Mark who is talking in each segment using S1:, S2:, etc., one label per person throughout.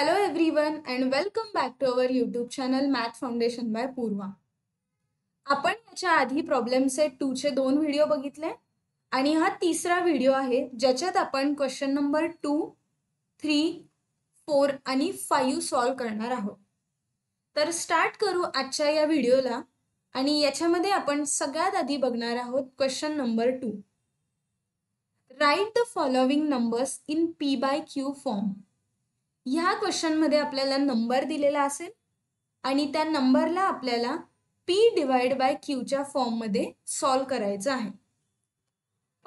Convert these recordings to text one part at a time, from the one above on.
S1: hello everyone and welcome back to our YouTube channel math foundation by Purva आपण याच्या आधी problem set टूचे दोन video बघितले आणि हा तिसरा व्हिडिओ आहे ज्याच्यात आपण question number two three four आणि फाईव्ह सॉल्व करणार आहोत तर स्टार्ट करू आजच्या या व्हिडिओला आणि याच्यामध्ये आपण सगळ्यात आधी बघणार आहोत question number two write the following numbers in P by Q form ह्या क्वेश्चनमध्ये आपल्याला नंबर दिलेला असेल आणि त्या नंबरला आपल्याला पी डिवाइड बाय क्यूच्या फॉर्ममध्ये सॉल्व करायचं आहे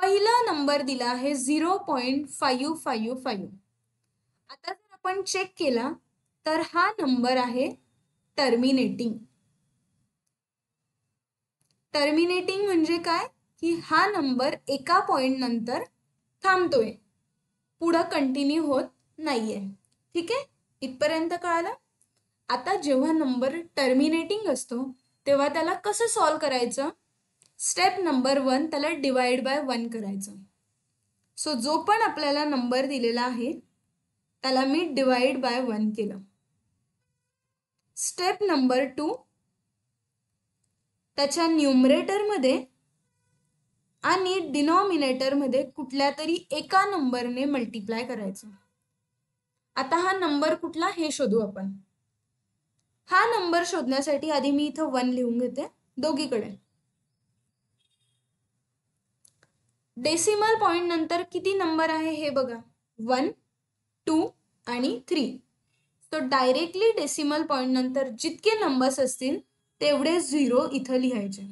S1: पहिला नंबर दिला आहे zero point five five five आता जर आपण चेक केला तर हा नंबर आहे टर्मिनेटिंग टर्मिनेटिंग म्हणजे काय की हा नंबर एका पॉईंट नंतर थांबतोय पुढं कंटिन्यू होत नाहीये ठीक आहे इथपर्यंत कळालं आता जेव्हा नंबर टर्मिनेटिंग असतो तेव्हा त्याला कसं सॉल्व करायचं स्टेप नंबर वन त्याला डिवाइड बाय वन करायचं सो जो पण आपल्याला नंबर दिलेला आहे त्याला मी डिवाइड बाय वन केलं स्टेप नंबर टू त्याच्या न्युमरेटरमध्ये आणि डिनॉमिनेटरमध्ये कुठल्या तरी एका नंबरने मल्टिप्लाय करायचं आता हा नंबर कुठला हे शोधू आपण हा नंबर शोधण्यासाठी आधी मी इथं वन लिहून घेते दोघीकडे डेसिमल पॉइंट नंतर किती नंबर आहे हे बघा वन टू आणि थ्री तो डायरेक्टली डेसिमल पॉइंट नंतर जितके नंबर्स असतील तेवढे झिरो इथं लिहायचे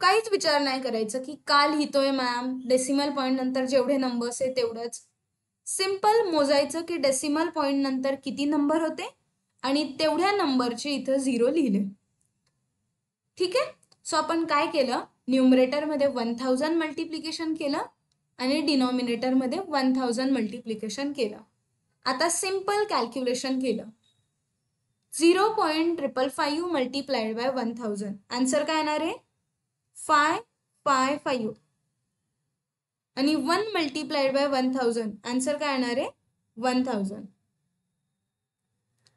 S1: काहीच विचार नाही करायचं की का लिहितोय मॅम डेसिमल पॉईंट नंतर जेवढे नंबर्स आहे तेवढंच सिम्पल मोजायचं की डेसिमल पॉईंट नंतर किती नंबर होते आणि तेवढ्या नंबरचे इथं झिरो लिहिले ठीक आहे सो आपण काय केलं न्युमरेटरमध्ये वन थाउजंड मल्टिप्लिकेशन केलं आणि डिनॉमिनेटरमध्ये वन थाउजंड मल्टिप्लिकेशन केलं आता सिम्पल कॅल्क्युलेशन केलं zero point triple five multiplied by one thousand answer काय येणार आहे फाय फाय फायू आणि one multiplied by one thousand answer काय येणार आहे वन थाउजंड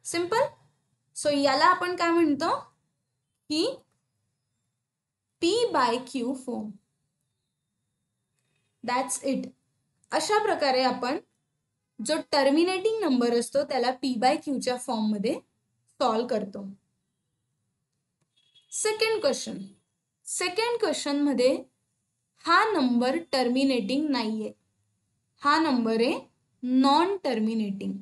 S1: सिंपल सो याला आपण काय म्हणतो की P by Q form that's it अशा प्रकारे आपण जो टर्मिनेटिंग नंबर असतो त्याला पी बाय क्यूच्या मध्ये सॉल्व करतो सेकंड क्वेश्चन सेकंड क्वेश्चनमध्ये हा नंबर टर्मिनेटिंग नाही आहे हा नंबर आहे नॉन टर्मिनेटिंग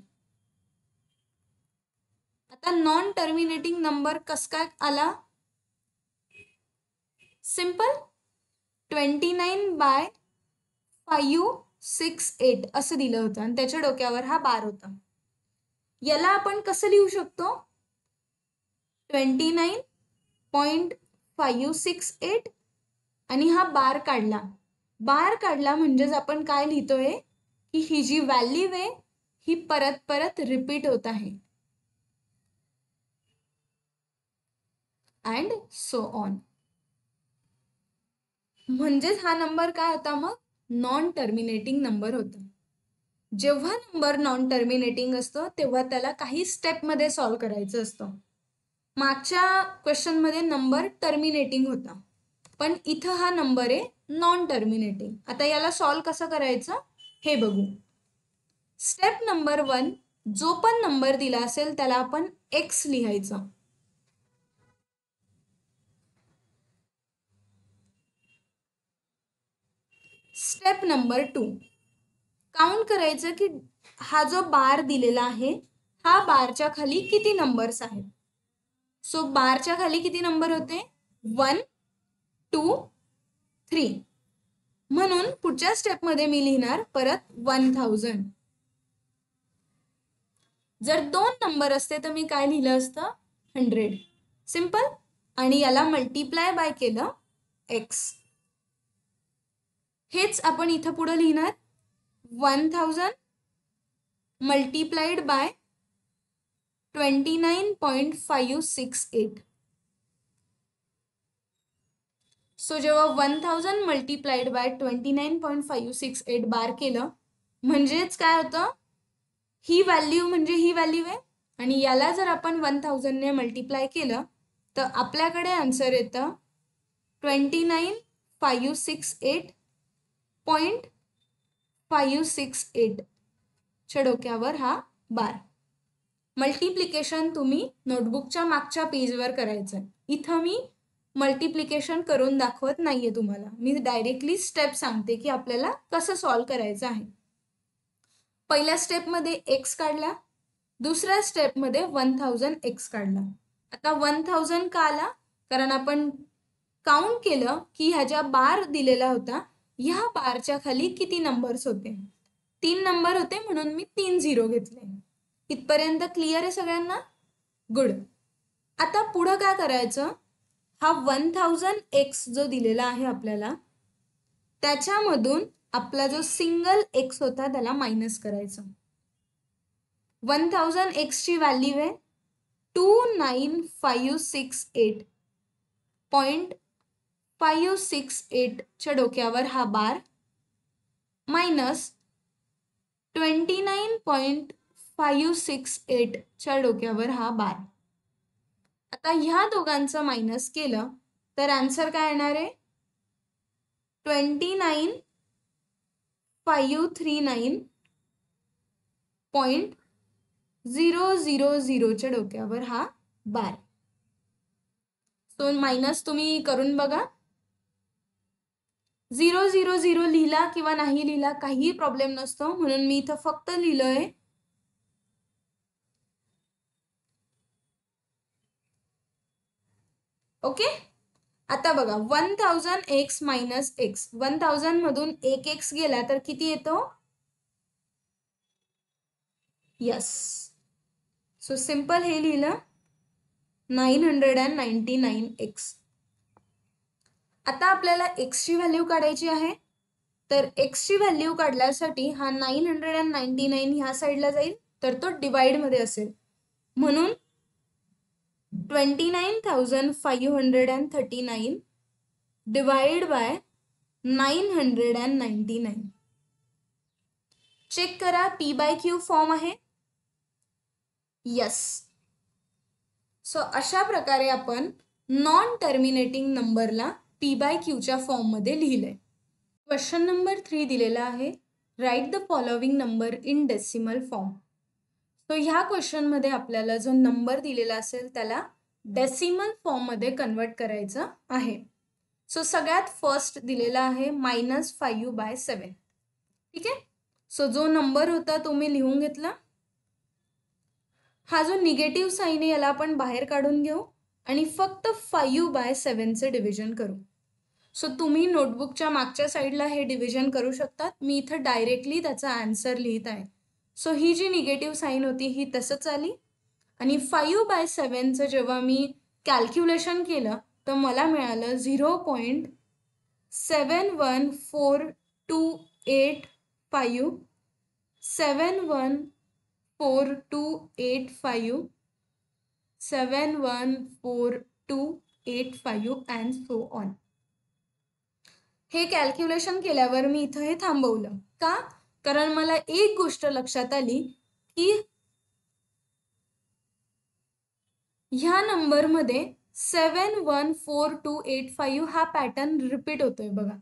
S1: आता नॉन टर्मिनेटिंग नंबर कस काय आला simple twenty nine by five six eight असं दिलं होतं आणि त्याच्या डोक्यावर हा बार होता याला आपण कसं लिहू शकतो twenty nine point five six eight आणि हा बार काढला बार काढला म्हणजेच आपण काय लिहितोय की ही जी व्हॅल्यू आहे ही परत परत रिपीट होत आहे अँड सो ऑन म्हणजेच हा नंबर काय होता मग नॉन टर्मिनेटिंग नंबर होता जेव्हा नंबर नॉन टर्मिनेटिंग असतो तेव्हा त्याला काही स्टेप मध्ये सॉल्व करायचं असतं मागच्या क्वेश्चनमध्ये नंबर टर्मिनेटिंग होता पण इथं हा नंबर आहे नॉन टर्मिनेटिंग आता याला सॉल्व कसं करायचं हे बघू स्टेप नंबर वन जो पण नंबर दिला असेल त्याला आपण एक्स लिहायचं स्टेप नंबर टू काउंट करायचं की हा जो बार दिलेला आहे हा बारच्या खाली किती नंबर्स आहेत सो बारच्या खाली किती नंबर होते वन टू थ्री म्हणून पुढच्या स्टेपमध्ये मी लिहिणार परत वन थाउजंड जर दोन नंबर असते तर मी काय लिहिलं असतं हंड्रेड सिंपल आणि याला मल्टिप्लाय बाय केलं एक्स हेच आपण इथं पुढं लिहिणार one thousand multiplied by twenty nine point five six eight so जेव्हा one thousand multiplied by twenty nine point five six eight bar केलं म्हणजेच काय होतं ही व्हॅल्यू म्हणजे ही व्हॅल्यू आहे आणि याला जर आपण वन थाउजंडने मल्टिप्लाय केलं तर आपल्याकडे आन्सर येतं twenty nine five six eight point five six एटच्या डोक्यावर हा बार मल्टिप्लिकेशन तुम्ही नोटबुकच्या मागच्या पेजवर करायचं आहे इथं मी मल्टिप्लिकेशन करून दाखवत नाहीये तुम्हाला मी डायरेक्टली स्टेप सांगते की आपल्याला कसं सॉल्व करायचं आहे पहिल्या स्टेपमध्ये एक्स काढला दुसऱ्या स्टेपमध्ये वन थाउजंड एक्स काढला आता वन थाउजंड का आला कारण आपण काउंट केलं की ह्या ज्या बार दिलेला होता ह्या बारच्या खाली किती नंबर्स होते तीन नंबर होते म्हणून मी तीन झिरो घेतले इथपर्यंत क्लिअर आहे सगळ्यांना गुड आता पुढं काय करायचं हा वन थाउजंड एक्स जो दिलेला आहे आपल्याला त्याच्यामधून आपला जो सिंगल एक्स होता त्याला मायनस करायचं वन थाउजंड एक्सची व्हॅल्यू आहे two nine five six eight point five six एटच्या डोक्यावर हा bar minus twenty nine point five six एटच्या डोक्यावर हा बार आता ह्या दोघांचं मायनस केलं तर आन्सर काय येणार आहे twenty nine five three nine point zero zero झिरोच्या डोक्यावर हा बार सो मायनस तुम्ही करून बघा झिरो झिरो झिरो लिहिला किंवा नाही लिहिला काहीही प्रॉब्लेम नसतो म्हणून मी इथं फक्त लिहिलं आहे ओके आता बघा one thousand X minus X one thousand मधून एक एक्स गेला तर किती येतो यस सो सिंपल हे लिहिलं nine hundred and ninety nine X आता आपल्याला एक्सची व्हॅल्यू काढायची आहे तर एक्सची व्हॅल्यू काढल्यासाठी हा nine hundred and ninety nine ह्या साईडला जाईल तर तो मध्ये असेल म्हणून twenty nine thousand five hundred and thirty nine divide by nine hundred and ninety nine check करा पी बाय क्यू फॉर्म आहे यस सो अशा प्रकारे आपण नॉन टर्मिनेटिंग नंबरला पी बाय क्यूच्या फॉर्ममध्ये मध्ये क्वेश्चन नंबर थ्री दिलेला आहे write the following number in decimal form तो ह्या क्वेश्चनमध्ये आपल्याला जो नंबर दिलेला असेल त्याला डेसिमल फॉर्ममध्ये कन्वर्ट करायचं आहे सो सगळ्यात फर्स्ट दिलेला आहे मायनस फायू बाय सेवन ठीक आहे सो जो नंबर होता तो मी लिहून घेतला हा जो निगेटिव्ह साईन आहे याला आपण बाहेर काढून घेऊ आणि फक्त फायू बाय सेवनचे डिव्हिजन करू सो तुम्ही नोटबुकच्या मागच्या साईडला हे डिव्हिजन करू शकतात मी इथं डायरेक्टली त्याचा आन्सर लिहित आहे सो ही जी निगेटिव्ह साईन होती ही तसंच आली आणि फाईव्ह बाय सेवनचं जेव्हा मी कॅल्क्युलेशन केलं तर मला मिळालं zero point seven one four two eight five seven one four two eight five seven one four two eight five and so on हे कॅल्क्युलेशन केल्यावर मी इथं हे थांबवलं का कारण मला एक गोष्ट लक्षात आली की ह्या नंबरमध्ये seven one four two eight five हा पॅटर्न रिपीट होतोय बघा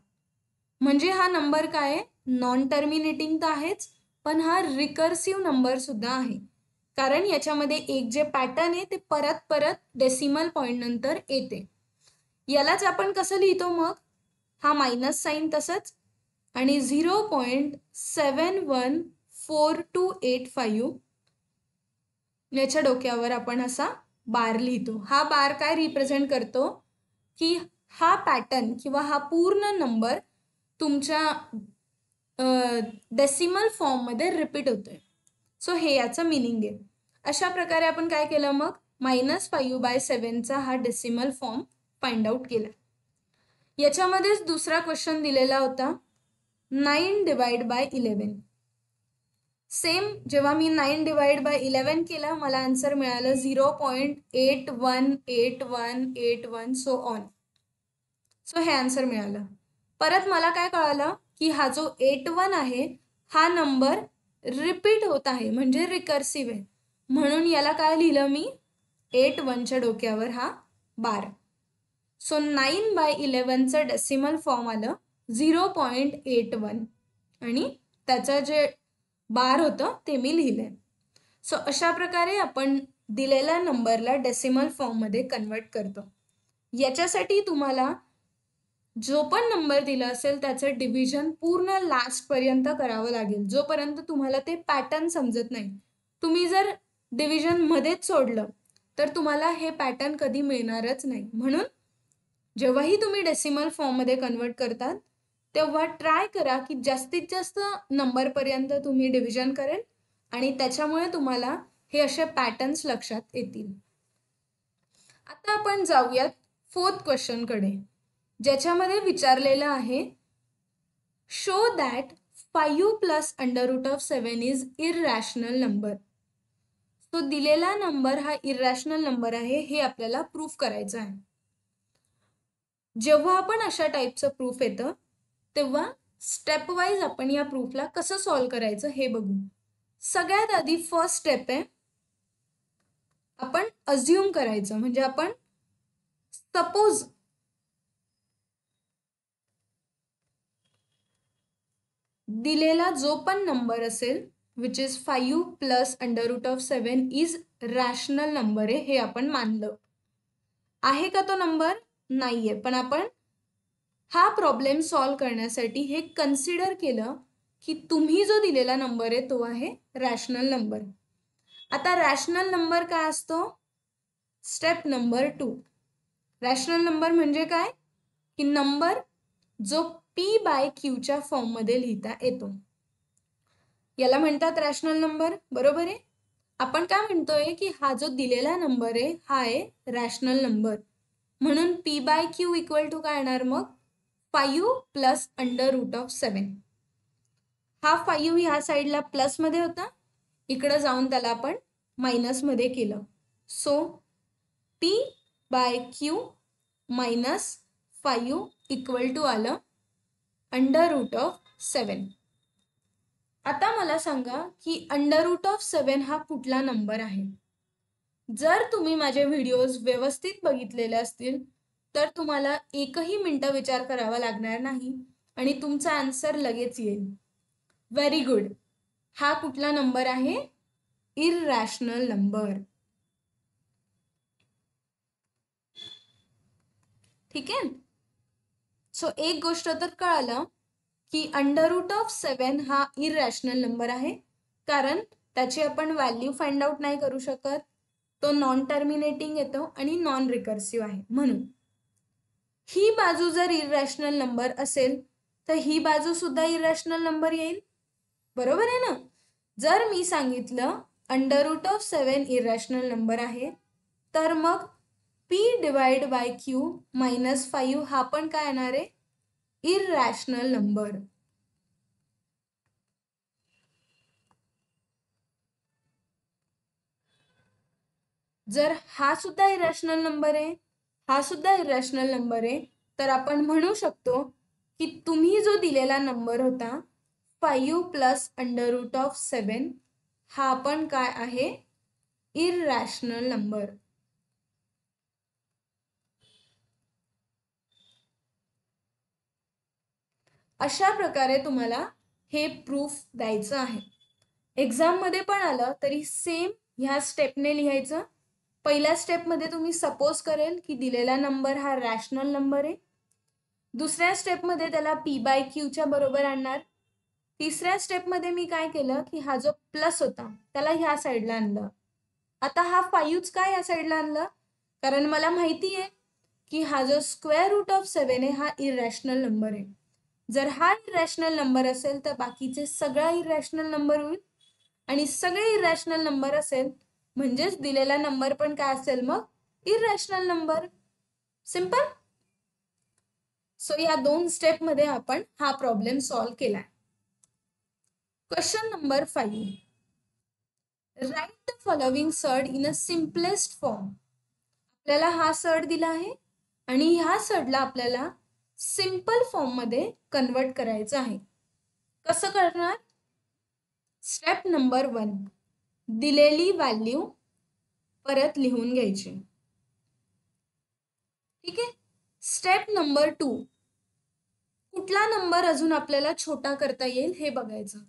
S1: म्हणजे हा नंबर काय नॉन टर्मिनेटिंग तर आहेच पण हा रिकर्सिव्ह नंबर सुद्धा आहे कारण याच्यामध्ये एक जे पॅटर्न आहे ते परत परत डेसिमल पॉइंट नंतर येते यालाच आपण कसं लिहितो मग हा मायनस साईन तसंच आणि zero point seven one four two eight five याच्या डोक्यावर आपण असा बार लिहितो हा बार काय रिप्रेझेंट करतो की हा पॅटर्न किंवा हा पूर्ण नंबर तुमच्या डेसिमल फॉर्ममध्ये रिपीट होतोय सो हे याचं मिनिंग आहे अशा प्रकारे आपण काय केलं मग मायनस फाईव्ह बाय सेवनचा हा डेसिमल फॉर्म फाइंड आउट केला याच्यामध्येच दुसरा क्वेश्चन दिलेला होता nine divide by eleven same जेव्हा मी नाईन डिवाइड बाय इलेवन केलं मला आन्सर मिळालं zero point eight one eight one eight one so on so हे आन्सर मिळालं परत मला काय कळालं की हा जो एट वन आहे हा नंबर रिपीट होत आहे म्हणजे रिकर्सिव्ह आहे म्हणून याला काय लिहिलं मी एट वनच्या डोक्यावर हा बार सो नाईन बाय इलेवनचं डेसिमल फॉर्म आलं झिरो पॉईंट एट वन आणि त्याचं जे बार होतं ते मी लिहिलं आहे सो अशा प्रकारे आपण दिलेल्या नंबरला डेसिमल फॉर्ममध्ये कन्वर्ट करतो याच्यासाठी तुम्हाला जो पण नंबर दिला असेल त्याचं डिव्हिजन पूर्ण लास्टपर्यंत करावं लागेल जोपर्यंत तुम्हाला ते पॅटर्न समजत नाही तुम्ही जर डिव्हिजनमध्येच सोडलं तर तुम्हाला हे पॅटर्न कधी मिळणारच नाही म्हणून जेव्हाही तुम्ही डेसिमल फॉर्ममध्ये कन्वर्ट करतात तेव्हा ट्राय करा की जास्तीत जास्त नंबरपर्यंत तुम्ही डिव्हिजन करेल आणि त्याच्यामुळे तुम्हाला हे असे पॅटर्न्स लक्षात येतील आता आपण जाऊयात फोर्थ क्वेश्चनकडे ज्याच्यामध्ये विचारलेलं आहे show that five plus under root of seven is irrational number so दिलेला नंबर हा इरॅशनल नंबर आहे हे आपल्याला प्रूफ करायचं आहे जेव्हा आपण अशा टाईपचं प्रूफ येतं तेव्हा स्टेप वाईज आपण या प्रूफला कसं सॉल्व करायचं हे बघू सगळ्यात आधी फर्स्ट स्टेप आहे आपण अज्युम करायचं म्हणजे आपण सपोज दिलेला जो पण नंबर असेल which is five plus under root of seven is rational number आहे हे आपण मानलं आहे का तो नंबर नाही आहे पण आपण हा प्रॉब्लेम सॉल्व करण्यासाठी हे कन्सिडर केलं की तुम्ही जो दिलेला नंबर आहे तो आहे रॅशनल नंबर आता रॅशनल नंबर काय असतो step number two rational number म्हणजे काय की नंबर जो पी बाय क्यूच्या फॉर्ममध्ये लिहिता येतो याला म्हणतात रॅशनल नंबर बरोबर आहे आपण काय म्हणतोय की हा जो दिलेला नंबर आहे हा आहे रॅशनल नंबर म्हणून P by Q equal to काय येणार मग five plus under root of seven हा फायू ह्या साईडला प्लसमध्ये होता इकडं जाऊन त्याला आपण मायनसमध्ये केलं so P by Q minus five equal to आलं अंडर रूट ऑफ सेवन आता मला सांगा की अंडर रूट ऑफ सेवन हा कुठला नंबर आहे जर तुम्ही माझे व्हिडिओज व्यवस्थित बघितलेले असतील तर तुम्हाला एकही मिनटं विचार करावा लागणार नाही आणि तुमचा आन्सर लगेच येईल व्हेरी गुड हा कुठला नंबर आहे इरॅशनल नंबर ठीक आहे सो एक गोष्ट तर कळालं की अंडर रूट ऑफ सेवन हा इरॅशनल नंबर आहे कारण त्याची आपण व्हॅल्यू फाइंड आउट नाही करू शकत तो नॉन टर्मिनेटिंग येतो आणि नॉन रिकर्सिव्ह आहे म्हणून ही बाजू जर इरॅशनल नंबर असेल तर ही बाजू सुद्धा इरॅशनल नंबर येईल बरोबर आहे ना जर मी सांगितलं under root of seven irrational number आहे तर मग P divide by Q minus five हा पण काय येणार आहे इरॅशनल नंबर जर हा सुद्धा इरॅशनल नंबर आहे हा सुद्धा इरॅशनल नंबर आहे तर आपण म्हणू शकतो की तुम्ही जो दिलेला नंबर होता five plus under root of seven हा आपण काय आहे इरॅशनल नंबर अशा प्रकारे तुम्हाला हे प्रूफ द्यायचं आहे एक्झाममध्ये पण आलं तरी सेम ह्या स्टेपने लिहायचं पहिल्या स्टेपमध्ये तुम्ही सपोज करेल की दिलेला नंबर हा रॅशनल नंबर आहे दुसऱ्या स्टेपमध्ये त्याला पी बाय क्यूच्या बरोबर आणणार तिसऱ्या स्टेपमध्ये मी काय केलं की हा जो प्लस होता त्याला ह्या साईडला आणलं आता हा फाईव्हच काय या साईडला आणलं कारण मला माहिती आहे की हा जो स्क्वेअर रूट ऑफ सेवन आहे हा इरॅशनल नंबर आहे जर हा इरॅशनल नंबर असेल तर बाकीचे सगळा इरॅशनल नंबर होईल आणि सगळे इरॅशनल नंबर असेल म्हणजेच दिलेला नंबर पण काय असेल मग इरॅशनल नंबर सिंपल सो या दोन स्टेप मध्ये आपण हा प्रॉब्लेम सॉल्व्ह केलाय question number five write the following surd in a simplest form आपल्याला हा सर्ड दिला आहे आणि ह्या सर्डला आपल्याला सिम्पल फॉर्म मध्ये कन्वर्ट करायचं आहे कसं करणार स्टेप नंबर वन दिलेली व्हॅल्यू परत लिहून घ्यायची ठीक आहे स्टेप नंबर टू कुठला नंबर अजून आपल्याला छोटा करता येईल हे बघायचं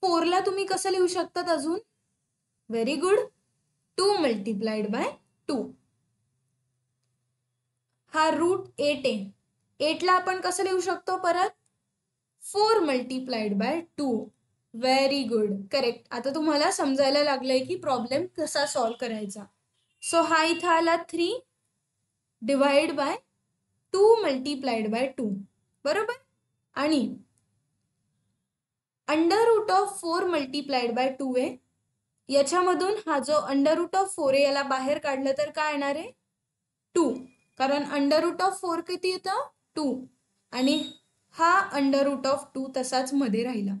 S1: फोरला तुम्ही कसं लिहू शकतात अजून very good two multiplied by two हा रूट एट आहे एटला आपण कसं लिहू शकतो परत four multiplied by two very good correct आता तुम्हाला समजायला लागलंय की प्रॉब्लेम कसा सॉल्व्ह करायचा सो हा इथं आला three divide by two multiplied by two बरोबर आणि under root of four multiplied by two ए याच्यामधून हा जो अंडर रूट ऑफ फोर ए याला बाहेर काढलं तर काय येणार आहे टू कारण अंडर रूट ऑफ फोर किती येतं टू आणि हा अंडर रूट ऑफ टू तसाच मध्ये राहिला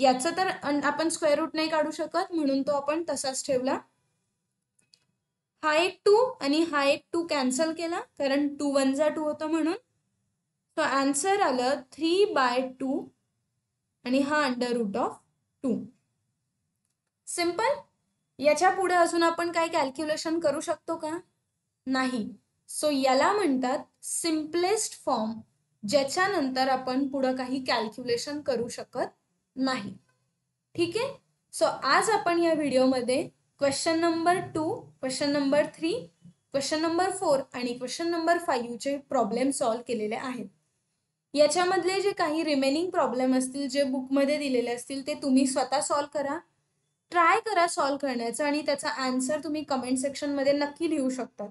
S1: याचं तर आपण स्क्वेअर रूट नाही काढू शकत म्हणून तो आपण तसाच ठेवला हा एक टू आणि हा एक टू कॅन्सल केला कारण टू वन जा टू होतं म्हणून सो आन्सर आलं थ्री बाय टू आणि हा under root of two simple याच्या पुढे अजून आपण काय कॅल्क्युलेशन करू शकतो का नाही सो याला म्हणतात सिम्पलेस्ट फॉर्म ज्याच्यानंतर आपण पुढं काही कॅल्क्युलेशन करू शकत नाही ठीक आहे सो आज आपण या व्हिडिओमध्ये question number two question number three question number four आणि क्वेश्चन नंबर फाईव्हचे प्रॉब्लेम सॉल्व्ह केलेले आहेत याच्यामधले जे काही रिमेनिंग प्रॉब्लेम असतील जे बुकमध्ये दिलेले असतील ते तुम्ही स्वतः सॉल्व्ह करा ट्राय करा सॉल्व्ह करण्याचा आणि त्याचा आन्सर तुम्ही कमेंट सेक्शनमध्ये नक्की लिहू शकतात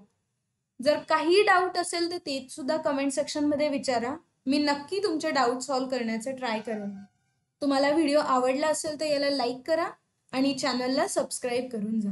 S1: जर काही डाऊट असेल तर ते सुद्धा कमेंट सेक्शनमध्ये विचारा मी नक्की तुमचे डाऊट सॉल्व्ह करण्याचे ट्राय करेन तुम्हाला व्हिडिओ आवडला असेल तर याला लाईक करा आणि चॅनलला सबस्क्राईब करून जा